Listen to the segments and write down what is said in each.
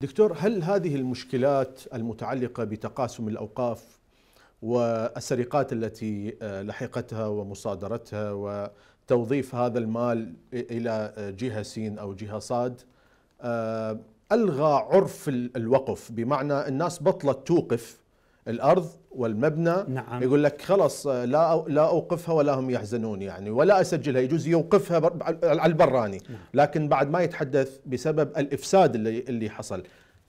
دكتور هل هذه المشكلات المتعلقة بتقاسم الأوقاف والسرقات التي آه، لحقتها ومصادرتها وتوظيف هذا المال إلى آه، جهة سين أو جهة صاد آه، ألغى عرف الوقف بمعنى الناس بطلت توقف الارض والمبنى نعم. يقول لك خلص لا لا اوقفها ولا هم يحزنون يعني ولا اسجلها يجوز يوقفها على البراني نعم. لكن بعد ما يتحدث بسبب الافساد اللي اللي حصل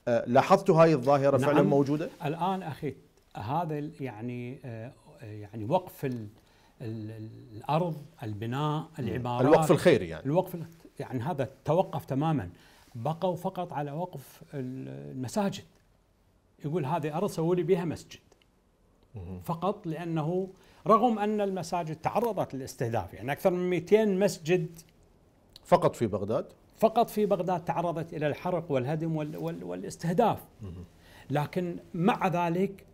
أه، لاحظتوا هاي الظاهره نعم. فعلا موجوده الان اخي هذا يعني أه، يعني وقف الارض البناء نعم. العمارات الوقف الخيري يعني الوقف يعني هذا توقف تماما بقوا فقط على وقف المساجد يقول هذه أرض سووا لي بها مسجد فقط لأنه رغم أن المساجد تعرضت للاستهداف يعني أكثر من 200 مسجد فقط في بغداد فقط في بغداد تعرضت إلى الحرق والهدم والاستهداف لكن مع ذلك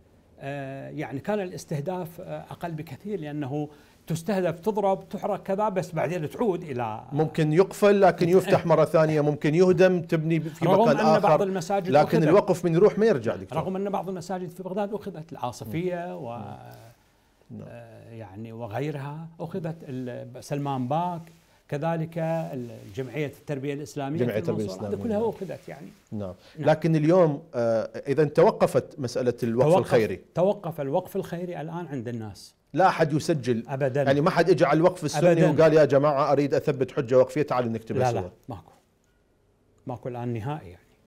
آه، يعني كان الاستهداف آه، اقل بكثير لانه تستهدف تضرب تحرق كذا بس بعدين تعود الى ممكن يقفل لكن يفتح مره ثانيه ممكن يهدم تبني في رغم مكان أن اخر بعض المساجد لكن أخذت. الوقف من يروح ما يرجع دكتور رغم ان بعض المساجد في بغداد اخذت العاصفيه و نعم. آه، يعني وغيرها اخذت سلمان باك كذلك جمعيه التربيه الاسلاميه جمعيه التربيه الاسلاميه كلها أخذت يعني نعم. نعم لكن اليوم آه، اذا توقفت مساله الوقف توقف الخيري توقف الوقف الخيري الان عند الناس لا احد يسجل ابدا يعني ما حد اجى على الوقف السني أبداً. وقال يا جماعه اريد اثبت حجه وقفيه تعالوا نكتب لا لا ماكو ماكو الان نهائي يعني